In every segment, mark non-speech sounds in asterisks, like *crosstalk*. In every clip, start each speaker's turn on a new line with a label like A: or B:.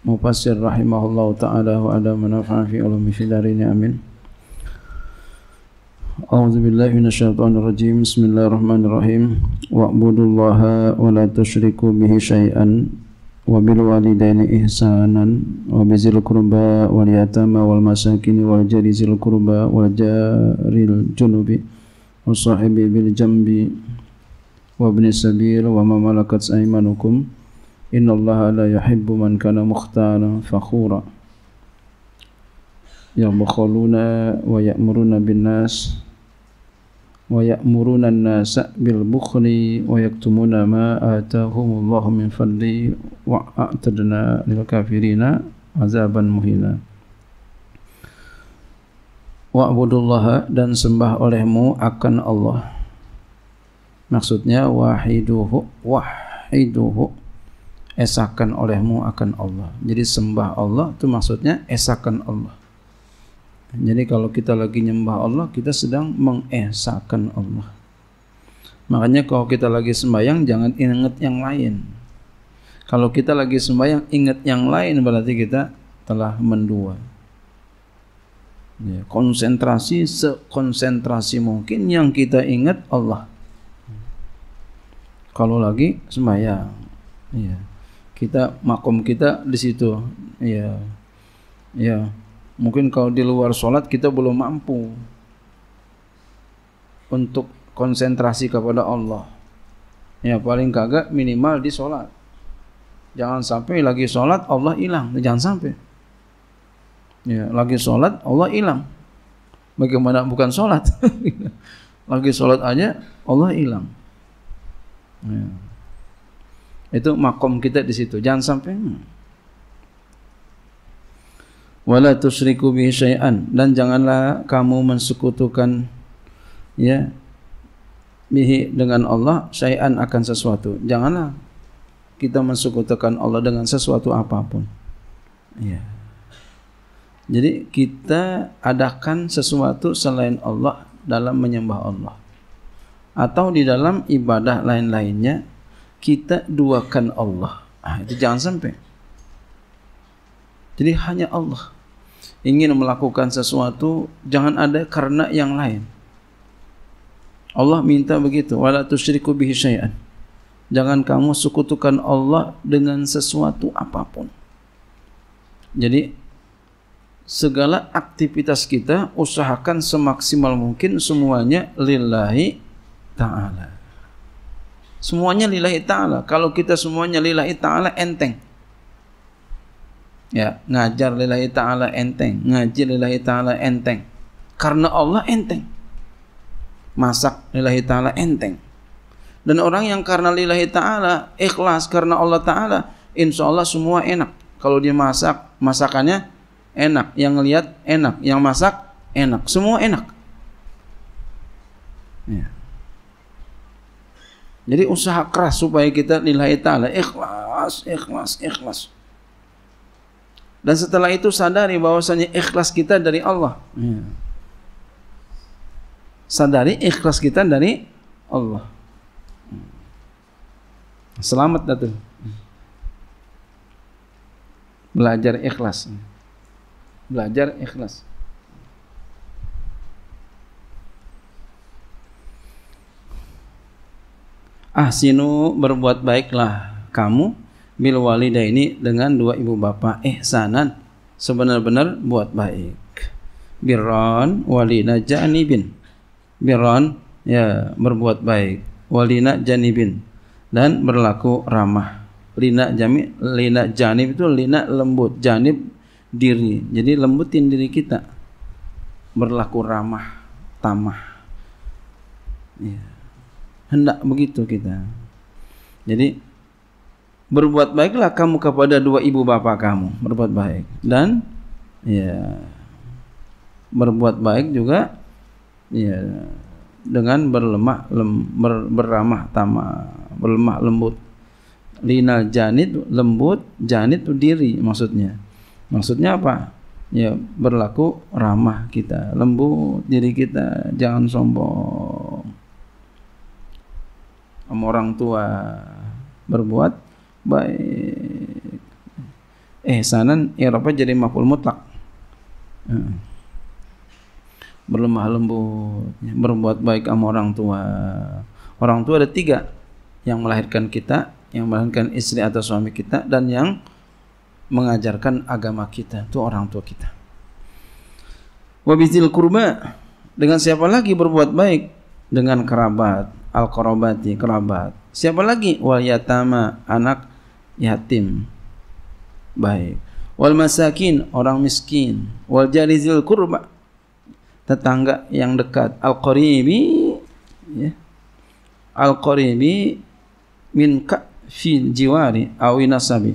A: Mufassir rahimahullah ta'ala wa ala manafa'a fi ulumi fi darini amin A'udzu billahi minasyaitonir rajim Bismillahirrahmanirrahim Wa'budullaha wa la tusyriku bihi syai'an wa bil walidaini ihsanan wa bizil qurba wal yatama wal masakin wal jari zil qurba wal jaril junubi wa sahibi bil jambi wa ibnis sabil wa ma malakat aymanukum إن الله لا يحب من كان مختالا فخورا يبخلون ويأمرون بالناس ويأمرون الناس بالبخل ويكتمون ما آتاهم الله من فضله وأعتدنا للكافرين عذابا مهينا dan sembah olehmu akan Allah. Maksudnya wahiduhu, wahiduhu esakan olehmu akan Allah. Jadi sembah Allah itu maksudnya esakan Allah. Jadi kalau kita lagi nyembah Allah, kita sedang mengesakan Allah. Makanya kalau kita lagi sembahyang jangan ingat yang lain. Kalau kita lagi sembahyang ingat yang lain berarti kita telah mendua. Ya, konsentrasi sekonsentrasi mungkin yang kita ingat Allah. Kalau lagi sembahyang. Ya kita makom kita di situ. ya ya Mungkin kalau di luar sholat kita belum mampu untuk konsentrasi kepada Allah. Ya paling kagak minimal di sholat. Jangan sampai lagi sholat Allah hilang. Jangan sampai. Ya, lagi sholat Allah hilang. Bagaimana bukan sholat? *laughs* lagi sholat aja Allah hilang. Ya. Itu makom kita di situ. Jangan sampai. Hmm. Wala tusyriku bi syai'an dan janganlah kamu mensekutukan ya bihi dengan Allah syai'an akan sesuatu. Janganlah kita mensekutukan Allah dengan sesuatu apapun. Ya. Jadi kita adakan sesuatu selain Allah dalam menyembah Allah atau di dalam ibadah lain-lainnya kita duakan Allah. Ah, itu jangan sampai. Jadi hanya Allah ingin melakukan sesuatu, jangan ada karena yang lain. Allah minta begitu. Wala tusyriku bihi syai'an. Jangan kamu sekutukan Allah dengan sesuatu apapun. Jadi segala aktivitas kita usahakan semaksimal mungkin semuanya lillahi ta'ala. Semuanya lillahi ta'ala. Kalau kita semuanya lillahi ta'ala enteng. Ya, ngajar lillahi ta'ala enteng. Ngaji lillahi ta'ala enteng. Karena Allah enteng. Masak lillahi ta'ala enteng. Dan orang yang karena lillahi ta'ala, ikhlas karena Allah ta'ala, insya Allah semua enak. Kalau dia masak, masakannya enak. Yang lihat enak. Yang masak enak. Semua enak. Ya. Jadi usaha keras supaya kita nilai ta'ala ikhlas, ikhlas, ikhlas. Dan setelah itu sadari bahwasanya ikhlas kita dari Allah. Ya. Sadari ikhlas kita dari Allah. Ya. Selamat datang. Belajar ikhlas. Belajar ikhlas. ahsinu berbuat baiklah kamu bil walida ini dengan dua ibu bapak ihsanan sebenar-benar buat baik birron walina janibin birron ya berbuat baik walina janibin dan berlaku ramah lina jami lina janib itu lina lembut janib diri jadi lembutin diri kita berlaku ramah tamah ya hendak begitu kita. Jadi berbuat baiklah kamu kepada dua ibu bapak kamu, berbuat baik dan ya berbuat baik juga ya dengan berlemah lem, ber, beramah tamah, berlemah lembut. Linal janit lembut, janit itu diri maksudnya. Maksudnya apa? Ya berlaku ramah kita, lembut diri kita, jangan sombong sama orang tua berbuat baik Eh ihsanan apa jadi maful mutlak hmm. berlemah lembut berbuat baik sama orang tua orang tua ada tiga yang melahirkan kita yang melahirkan istri atau suami kita dan yang mengajarkan agama kita itu orang tua kita wabizil kurba dengan siapa lagi berbuat baik dengan kerabat al korobati kerabat siapa lagi wal yatama anak yatim baik wal masakin orang miskin wal jarizil kurba tetangga yang dekat al qaribi ya al qaribi ka fil jiwari awi nasabi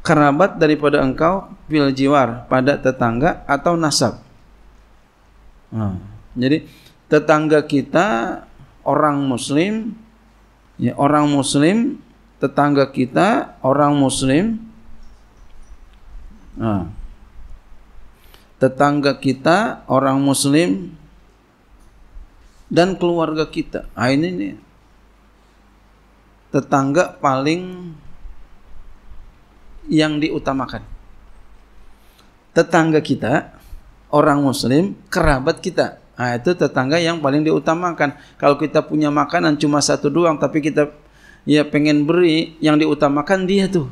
A: kerabat daripada engkau fil jiwar pada tetangga atau nasab nah, jadi tetangga kita orang muslim ya orang muslim tetangga kita orang muslim nah, tetangga kita orang muslim dan keluarga kita nah, ini nih tetangga paling yang diutamakan tetangga kita orang muslim kerabat kita Nah, itu tetangga yang paling diutamakan. Kalau kita punya makanan cuma satu doang, tapi kita ya pengen beri, yang diutamakan dia tuh.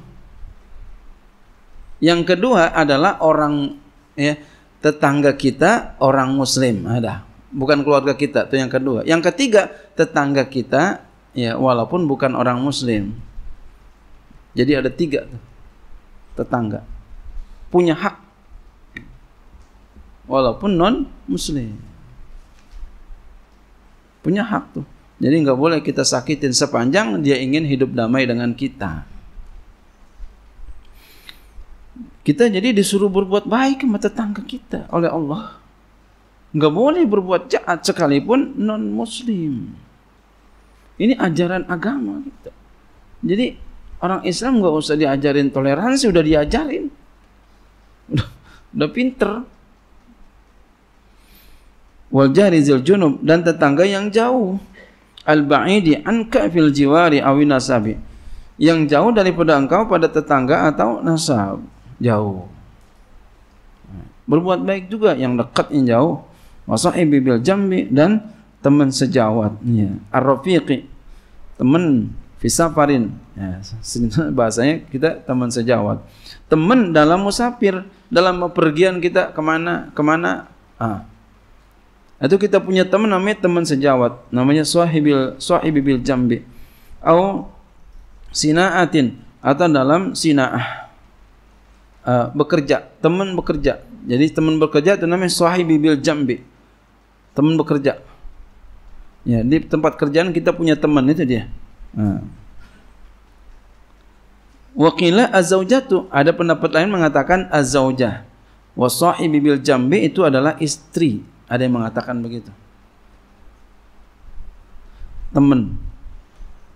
A: Yang kedua adalah orang ya tetangga kita orang Muslim, ada. Bukan keluarga kita tuh yang kedua. Yang ketiga tetangga kita ya walaupun bukan orang Muslim. Jadi ada tiga tetangga punya hak walaupun non Muslim punya hak tuh. Jadi nggak boleh kita sakitin sepanjang dia ingin hidup damai dengan kita. Kita jadi disuruh berbuat baik sama tetangga kita oleh Allah. Nggak boleh berbuat jahat sekalipun non muslim. Ini ajaran agama kita. Jadi orang Islam nggak usah diajarin toleransi, udah diajarin. *laughs* Udah, udah pinter. wal jari zil junub dan tetangga yang jauh al ba'idi anka fil jiwari aw nasabi yang jauh daripada engkau pada tetangga atau nasab jauh berbuat baik juga yang dekat yang jauh wasahib bil jambi dan teman sejawatnya ar-rafiqi teman fisafarin ya, *laughs* bahasanya kita teman sejawat teman dalam musafir dalam pergian kita kemana kemana ah, itu kita punya teman namanya teman sejawat, namanya sahibil sahibibil jambi. Au sinaatin atau dalam sinaah. Uh, bekerja, teman bekerja. Jadi teman bekerja itu namanya sahibibil jambi. Teman bekerja. Ya, di tempat kerjaan kita punya teman itu dia. Ah. Wakilah hmm. azawjah tu ada pendapat lain mengatakan azawjah wasohi bibil jambi itu adalah istri Ada yang mengatakan begitu. Teman.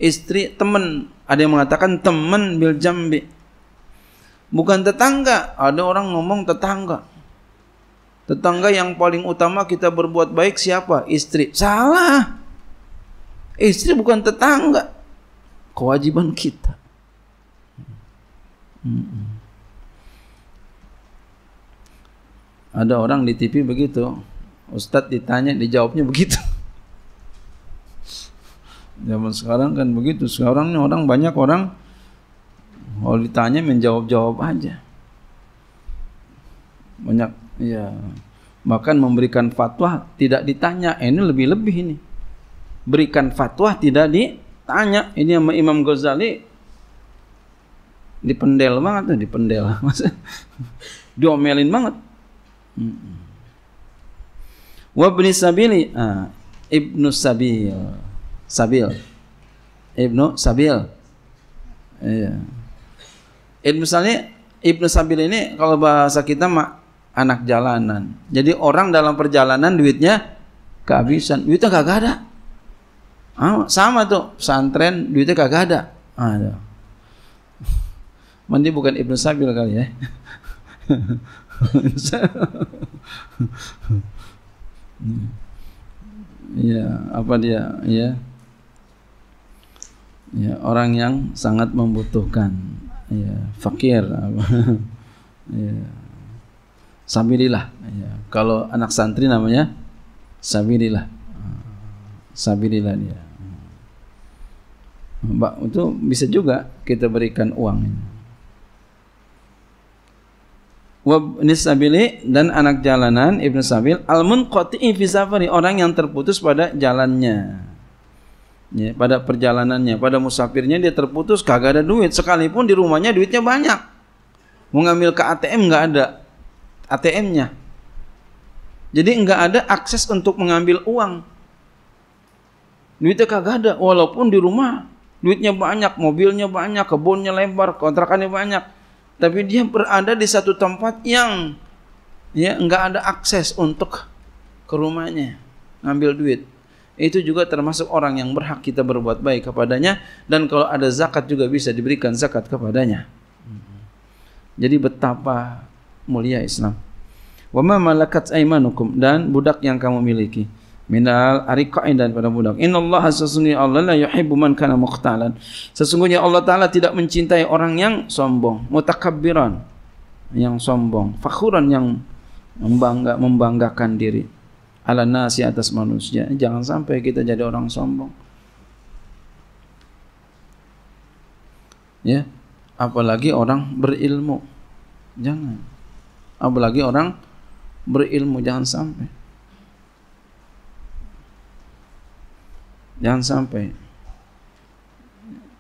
A: Istri teman. Ada yang mengatakan teman bil jambi. Bukan tetangga. Ada orang ngomong tetangga. Tetangga yang paling utama kita berbuat baik siapa? Istri. Salah. Istri bukan tetangga. Kewajiban kita. Hmm. Ada orang di TV begitu Ustadz ditanya dijawabnya begitu zaman sekarang kan begitu sekarang orang banyak orang kalau ditanya menjawab-jawab aja banyak ya bahkan memberikan fatwa tidak ditanya eh, ini lebih-lebih ini berikan fatwa tidak ditanya ini sama Imam Ghazali dipendel banget tuh dipendel *laughs* maksudnya diomelin banget hmm. Wabni sabili ah, ibnu sabil sabil ibnu sabil iya. ibnu sabil ibnu sabil ini kalau bahasa kita mak anak jalanan jadi orang dalam perjalanan duitnya kehabisan duitnya kagak ada ah, sama tuh pesantren duitnya kagak ada ah, Mandi bukan ibnu sabil kali ya *laughs* Hmm. ya apa dia ya ya orang yang sangat membutuhkan ya fakir *laughs* ya sabirilah ya kalau anak santri namanya sabirilah sabirilah dia hmm. Mbak, itu bisa juga kita berikan uang ini wabnis sabili dan anak jalanan Ibn sabil almun koti fi safari orang yang terputus pada jalannya ya, pada perjalanannya pada musafirnya dia terputus kagak ada duit sekalipun di rumahnya duitnya banyak mengambil ke ATM nggak ada ATM-nya jadi nggak ada akses untuk mengambil uang duitnya kagak ada walaupun di rumah duitnya banyak mobilnya banyak kebunnya lebar kontrakannya banyak tapi dia berada di satu tempat yang ya enggak ada akses untuk ke rumahnya ngambil duit itu juga termasuk orang yang berhak kita berbuat baik kepadanya dan kalau ada zakat juga bisa diberikan zakat kepadanya jadi betapa mulia Islam wa ma malakat aymanukum dan budak yang kamu miliki minal ariqain dan pada budak. Inna Allah sesungguhnya Allah la yuhibbu man kana mukhtalan. Sesungguhnya Allah Taala tidak mencintai orang yang sombong, mutakabbiran yang sombong, fakhuran yang membangga, membanggakan diri. Ala nasi atas manusia. Jangan sampai kita jadi orang sombong. Ya, apalagi orang berilmu. Jangan. Apalagi orang berilmu jangan sampai. Jangan sampai.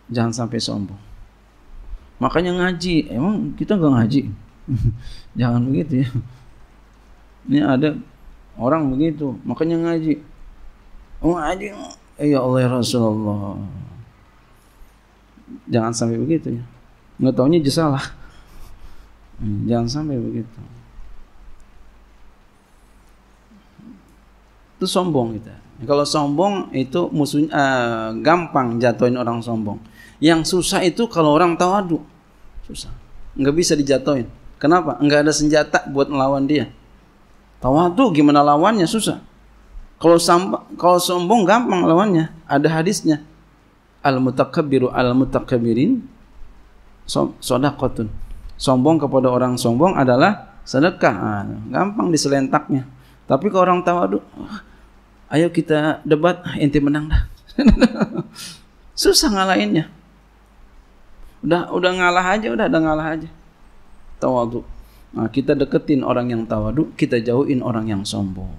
A: Jangan sampai sombong. Makanya ngaji. Emang kita gak ngaji? *laughs* Jangan begitu ya. Ini ada orang begitu. Makanya ngaji. Oh ngaji. Ya Allah ya Rasulullah. Jangan sampai begitu ya. Gak taunya jesalah hmm, Jangan sampai begitu. itu sombong kita. Kalau sombong itu musuhnya uh, eh, gampang jatuhin orang sombong. Yang susah itu kalau orang tawadu. Susah. Nggak bisa dijatuhin. Kenapa? Nggak ada senjata buat melawan dia. Tawadu gimana lawannya susah. Kalau kalau sombong gampang lawannya. Ada hadisnya. Al mutakabiru al mutakabirin. so sodakotun. Sombong kepada orang sombong adalah sedekah. Ah, gampang diselentaknya. Tapi kalau orang tawadu, ayo kita debat inti menang dah *laughs* susah ngalahinnya udah udah ngalah aja udah udah ngalah aja tawadu nah, kita deketin orang yang tawadu kita jauhin orang yang sombong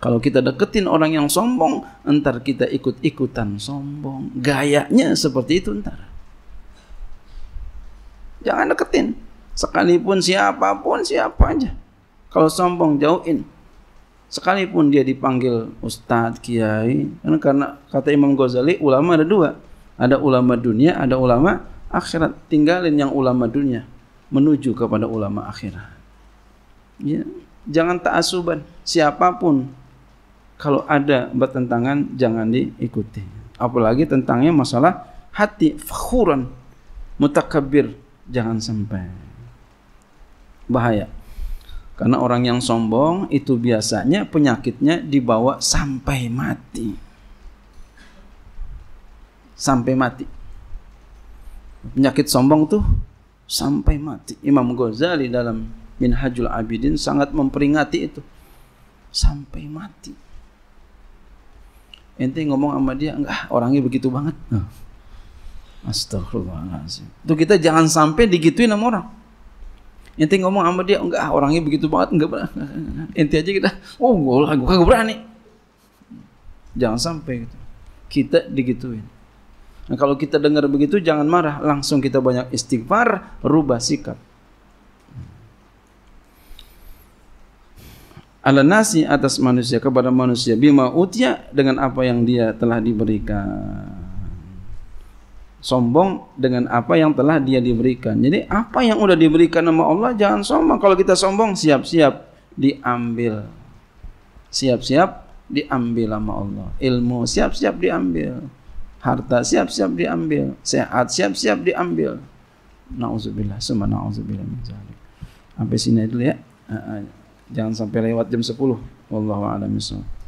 A: kalau kita deketin orang yang sombong entar kita ikut-ikutan sombong gayanya seperti itu entar jangan deketin sekalipun siapapun siapa aja kalau sombong jauhin sekalipun dia dipanggil ustadz, kiai, karena, karena kata Imam Ghazali ulama ada dua, ada ulama dunia, ada ulama akhirat. Tinggalin yang ulama dunia menuju kepada ulama akhirat. Ya, jangan taasuban siapapun kalau ada bertentangan jangan diikuti. Apalagi tentangnya masalah hati fakhuran mutakabir jangan sampai bahaya karena orang yang sombong itu biasanya penyakitnya dibawa sampai mati. Sampai mati. Penyakit sombong tuh sampai mati. Imam Ghazali dalam Minhajul Abidin sangat memperingati itu. Sampai mati. Ente ngomong sama dia, enggak orangnya begitu banget. Nah. Astagfirullahaladzim. Itu kita jangan sampai digituin sama orang. Inti ngomong sama dia enggak orangnya begitu banget enggak *laughs* inti aja kita oh gue gue kagak berani jangan sampai gitu kita digituin nah kalau kita dengar begitu jangan marah langsung kita banyak istighfar rubah sikap ala nasi atas manusia kepada manusia bima utia dengan apa yang dia telah diberikan sombong dengan apa yang telah dia diberikan. Jadi apa yang sudah diberikan nama Allah jangan sombong. Kalau kita sombong siap-siap diambil. Siap-siap diambil sama Allah. Ilmu siap-siap diambil. Harta siap-siap diambil. Sehat siap-siap diambil. Nauzubillah, summa nauzubillah min zalik. Sampai sini dulu ya. Eh, eh, jangan sampai lewat jam 10. Wallahu a'lam